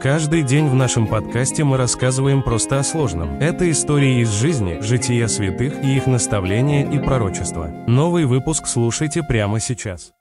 Каждый день в нашем подкасте мы рассказываем просто о сложном. Это истории из жизни, жития святых и их наставления и пророчества. Новый выпуск слушайте прямо сейчас.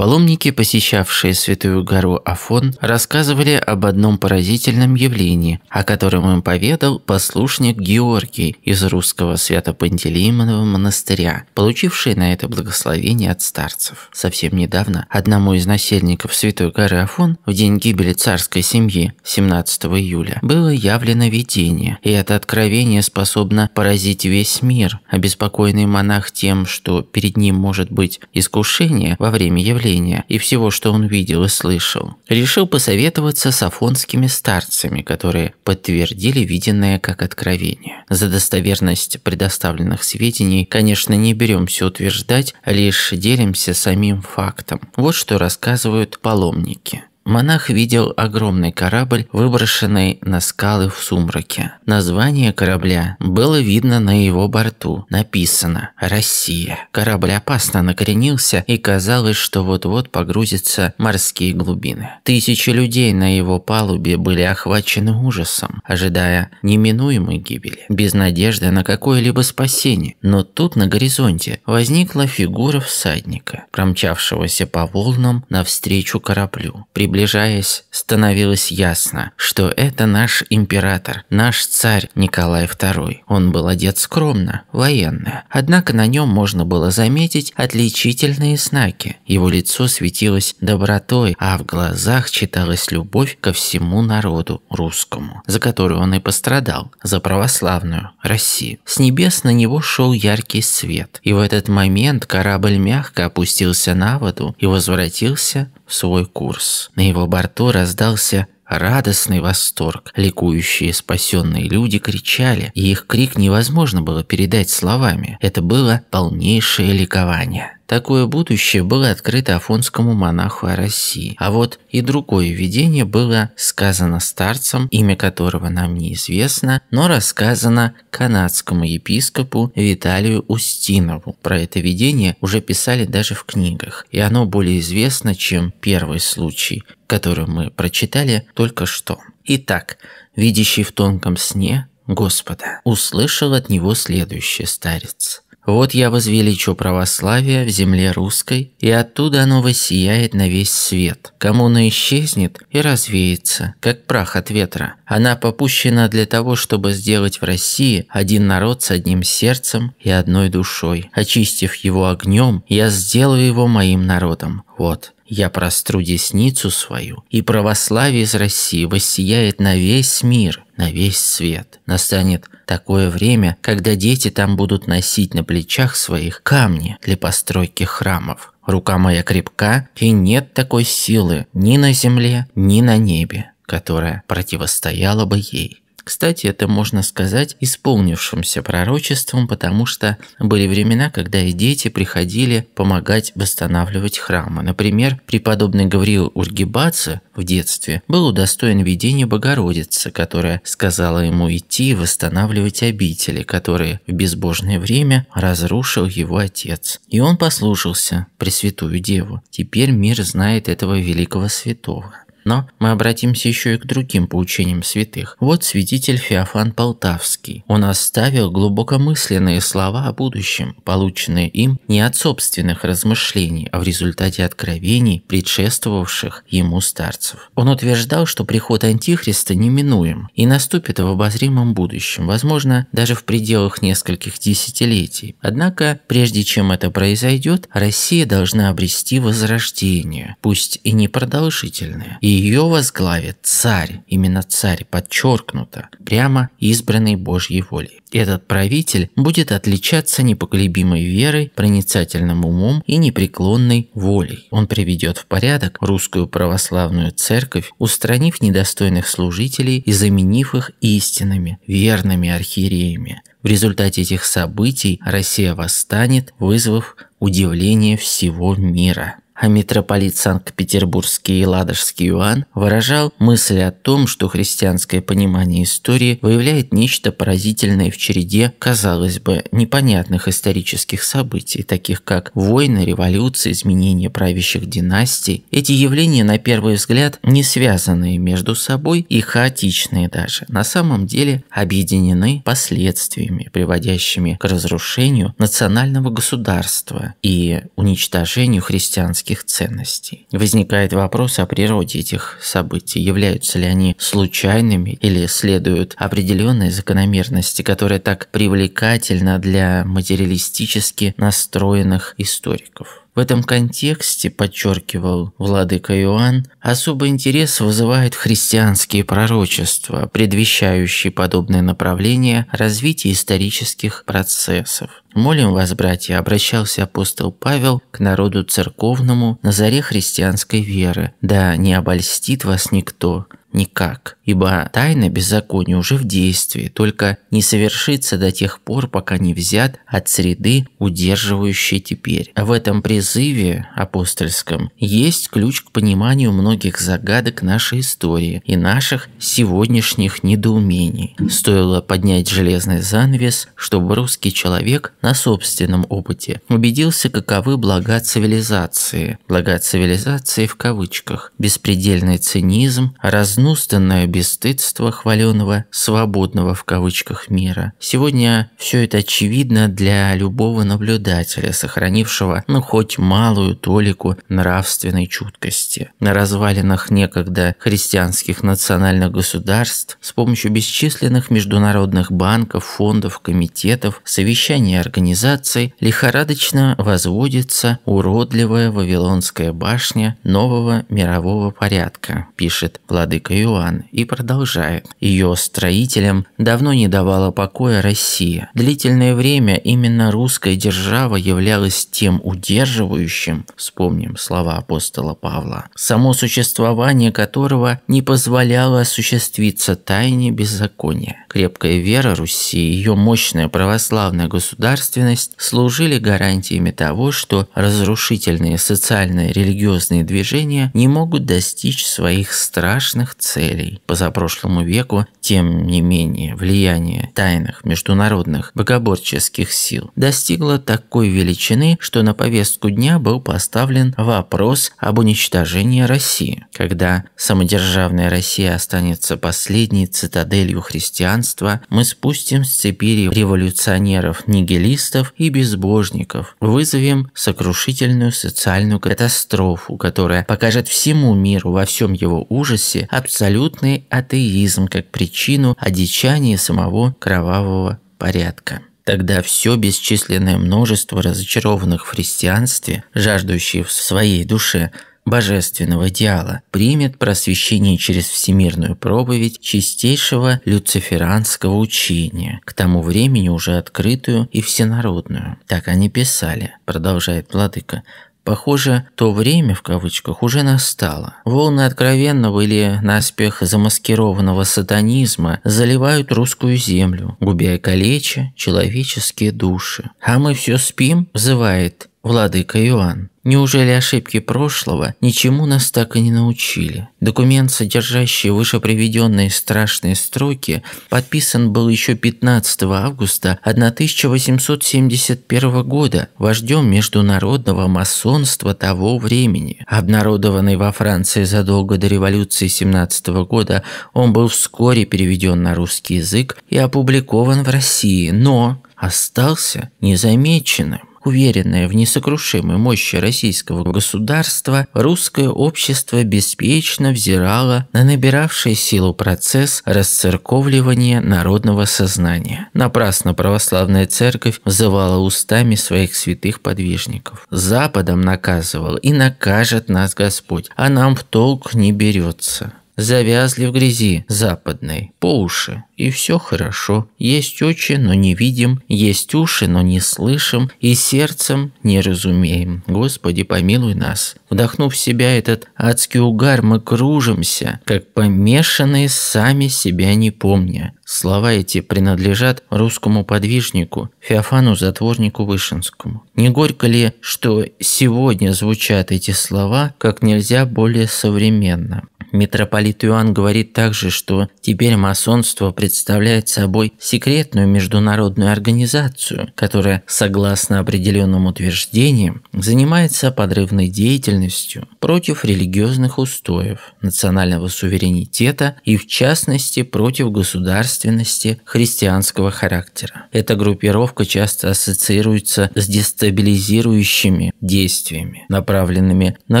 Паломники, посещавшие святую гору Афон, рассказывали об одном поразительном явлении, о котором им поведал послушник Георгий из русского свято-пантелеймонова монастыря, получивший на это благословение от старцев. Совсем недавно одному из насельников святой горы Афон в день гибели царской семьи 17 июля было явлено видение, и это откровение способно поразить весь мир. Обеспокоенный монах тем, что перед ним может быть искушение во время явления, мышления и всего, что он видел и слышал, решил посоветоваться с афонскими старцами, которые подтвердили виденное как откровение. За достоверность предоставленных сведений, конечно, не беремся утверждать, лишь делимся самим фактом. Вот что рассказывают паломники. Монах видел огромный корабль, выброшенный на скалы в сумраке. Название корабля было видно на его борту. Написано «Россия». Корабль опасно накренился и казалось, что вот-вот погрузятся морские глубины. Тысячи людей на его палубе были охвачены ужасом, ожидая неминуемой гибели, без надежды на какое-либо спасение. Но тут на горизонте возникла фигура всадника, промчавшегося по волнам навстречу кораблю. При приближаясь, становилось ясно, что это наш император, наш царь Николай II. Он был одет скромно, военно, однако на нем можно было заметить отличительные знаки. Его лицо светилось добротой, а в глазах читалась любовь ко всему народу русскому, за которую он и пострадал, за православную Россию. С небес на него шел яркий свет, и в этот момент корабль мягко опустился на воду и возвратился свой курс. На его борту раздался радостный восторг. Ликующие спасенные люди кричали, и их крик невозможно было передать словами. Это было полнейшее ликование. Такое будущее было открыто афонскому монаху о России, а вот и другое видение было сказано старцем, имя которого нам неизвестно, но рассказано канадскому епископу Виталию Устинову. Про это видение уже писали даже в книгах, и оно более известно, чем первый случай, который мы прочитали только что. Итак, видящий в тонком сне Господа, услышал от него следующее старец – вот я возвеличу православие в земле русской, и оттуда оно воссияет на весь свет. Коммуна исчезнет и развеется, как прах от ветра. Она попущена для того, чтобы сделать в России один народ с одним сердцем и одной душой. Очистив его огнем, я сделаю его моим народом. Вот, я простру десницу свою, и православие из России воссияет на весь мир, на весь свет. Настанет такое время, когда дети там будут носить на плечах своих камни для постройки храмов. Рука моя крепка, и нет такой силы ни на земле, ни на небе, которая противостояла бы ей. Кстати, это можно сказать исполнившимся пророчеством, потому что были времена, когда и дети приходили помогать восстанавливать храмы. Например, преподобный Гавриил Ургибаца в детстве был удостоен видения Богородицы, которая сказала ему идти восстанавливать обители, которые в безбожное время разрушил его отец. И он послушался Пресвятую Деву. Теперь мир знает этого великого святого. Но мы обратимся еще и к другим поучениям святых. Вот свидетель Феофан Полтавский. Он оставил глубокомысленные слова о будущем, полученные им не от собственных размышлений, а в результате откровений, предшествовавших ему старцев. Он утверждал, что приход Антихриста неминуем и наступит в обозримом будущем, возможно, даже в пределах нескольких десятилетий. Однако, прежде чем это произойдет, Россия должна обрести возрождение, пусть и непродолжительное, и ее возглавит царь, именно царь подчеркнуто, прямо избранный Божьей волей. Этот правитель будет отличаться непоколебимой верой, проницательным умом и непреклонной волей. Он приведет в порядок русскую православную церковь, устранив недостойных служителей и заменив их истинными, верными архиереями. В результате этих событий Россия восстанет, вызвав удивление всего мира а митрополит Санкт-Петербургский и Ладожский Иоанн выражал мысль о том, что христианское понимание истории выявляет нечто поразительное в череде, казалось бы, непонятных исторических событий, таких как войны, революции, изменения правящих династий. Эти явления, на первый взгляд, не связанные между собой и хаотичные даже, на самом деле объединены последствиями, приводящими к разрушению национального государства и уничтожению христианских человеческих ценностей. Возникает вопрос о природе этих событий, являются ли они случайными или следуют определенной закономерности, которая так привлекательна для материалистически настроенных историков. В этом контексте, подчеркивал владыка Иоанн, особый интерес вызывают христианские пророчества, предвещающие подобное направление развития исторических процессов. «Молим вас, братья», – обращался апостол Павел к народу церковному на заре христианской веры, «да не обольстит вас никто, никак, ибо тайна беззакония уже в действии, только не совершится до тех пор, пока не взят от среды, удерживающей теперь. В этом призыве апостольском есть ключ к пониманию многих загадок нашей истории и наших сегодняшних недоумений. Стоило поднять железный занавес, чтобы русский человек на собственном опыте убедился, каковы блага цивилизации, блага цивилизации в кавычках, беспредельный цинизм, разнообразие Разнустанное бесстыдство хваленого «свободного» в кавычках мира. Сегодня все это очевидно для любого наблюдателя, сохранившего, ну, хоть малую толику нравственной чуткости. На развалинах некогда христианских национальных государств с помощью бесчисленных международных банков, фондов, комитетов, совещаний организаций лихорадочно возводится уродливая Вавилонская башня нового мирового порядка, пишет владыка Юан и продолжает. Ее строителям давно не давала покоя Россия. Длительное время именно русская держава являлась тем удерживающим, вспомним слова апостола Павла, само существование которого не позволяло осуществиться тайне беззакония. Крепкая вера Руси и ее мощная православная государственность служили гарантиями того, что разрушительные социальные религиозные движения не могут достичь своих страшных целей. Позапрошлому веку, тем не менее, влияние тайных международных богоборческих сил достигло такой величины, что на повестку дня был поставлен вопрос об уничтожении России. Когда самодержавная Россия останется последней цитаделью христианства, мы спустим с цепи революционеров-нигилистов и безбожников, вызовем сокрушительную социальную катастрофу, которая покажет всему миру во всем его ужасе от абсолютный атеизм как причину одичания самого кровавого порядка. Тогда все бесчисленное множество разочарованных в христианстве, жаждущих в своей душе божественного идеала, примет просвещение через всемирную проповедь чистейшего люциферанского учения, к тому времени уже открытую и всенародную. Так они писали, продолжает Владыка, Похоже, то время, в кавычках, уже настало. Волны откровенного или наспех замаскированного сатанизма заливают русскую землю, губя и калеча человеческие души. «А мы все спим?» – взывает Владыка Иоанн, неужели ошибки прошлого ничему нас так и не научили? Документ, содержащий выше приведенные страшные строки, подписан был еще 15 августа 1871 года вождем международного масонства того времени. Обнародованный во Франции задолго до революции 17 года, он был вскоре переведен на русский язык и опубликован в России, но остался незамеченным. Уверенное в несокрушимой мощи российского государства, русское общество беспечно взирало на набиравший силу процесс расцерковливания народного сознания. Напрасно православная церковь взывала устами своих святых подвижников. Западом наказывал и накажет нас Господь, а нам в толк не берется. Завязли в грязи западной, по уши, и все хорошо. Есть очи, но не видим, есть уши, но не слышим, и сердцем не разумеем. Господи, помилуй нас. Вдохнув в себя этот адский угар, мы кружимся, как помешанные сами себя не помня. Слова эти принадлежат русскому подвижнику Феофану Затворнику Вышинскому. Не горько ли, что сегодня звучат эти слова как нельзя более современно? митрополит Иоанн говорит также, что теперь масонство представляет собой секретную международную организацию, которая, согласно определенным утверждениям, занимается подрывной деятельностью против религиозных устоев, национального суверенитета и, в частности, против государственности христианского характера. Эта группировка часто ассоциируется с дестабилизирующими действиями, направленными на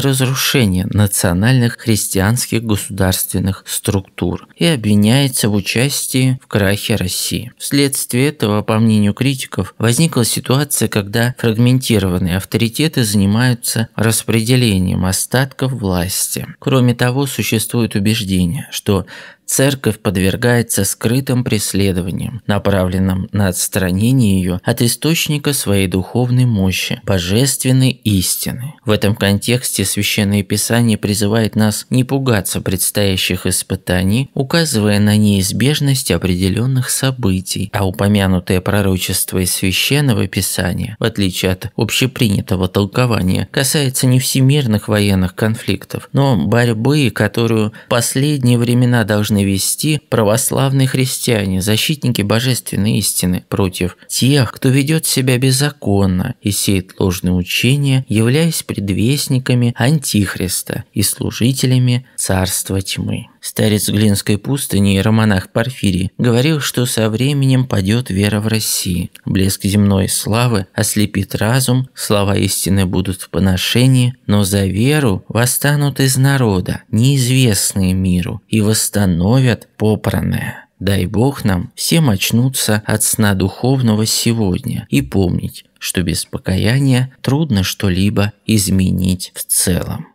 разрушение национальных христианских других государственных структур и обвиняется в участии в крахе России. Вследствие этого, по мнению критиков, возникла ситуация, когда фрагментированные авторитеты занимаются распределением остатков власти. Кроме того, существует убеждение, что церковь подвергается скрытым преследованиям, направленным на отстранение ее от источника своей духовной мощи, божественной истины. В этом контексте Священное Писание призывает нас не пугаться предстоящих испытаний, указывая на неизбежность определенных событий, а упомянутое пророчество из Священного Писания, в отличие от общепринятого толкования, касается не всемирных военных конфликтов, но борьбы, которую последние времена должны должны вести православные христиане, защитники божественной истины, против тех, кто ведет себя беззаконно и сеет ложные учения, являясь предвестниками Антихриста и служителями Царства Тьмы. Старец Глинской пустыни романах Порфирий говорил, что со временем падет вера в России. Блеск земной славы ослепит разум, слова истины будут в поношении, но за веру восстанут из народа, неизвестные миру, и восстановят попранное. Дай Бог нам всем очнуться от сна духовного сегодня и помнить, что без покаяния трудно что-либо изменить в целом.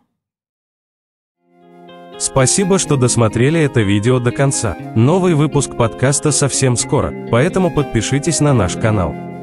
Спасибо, что досмотрели это видео до конца. Новый выпуск подкаста совсем скоро, поэтому подпишитесь на наш канал.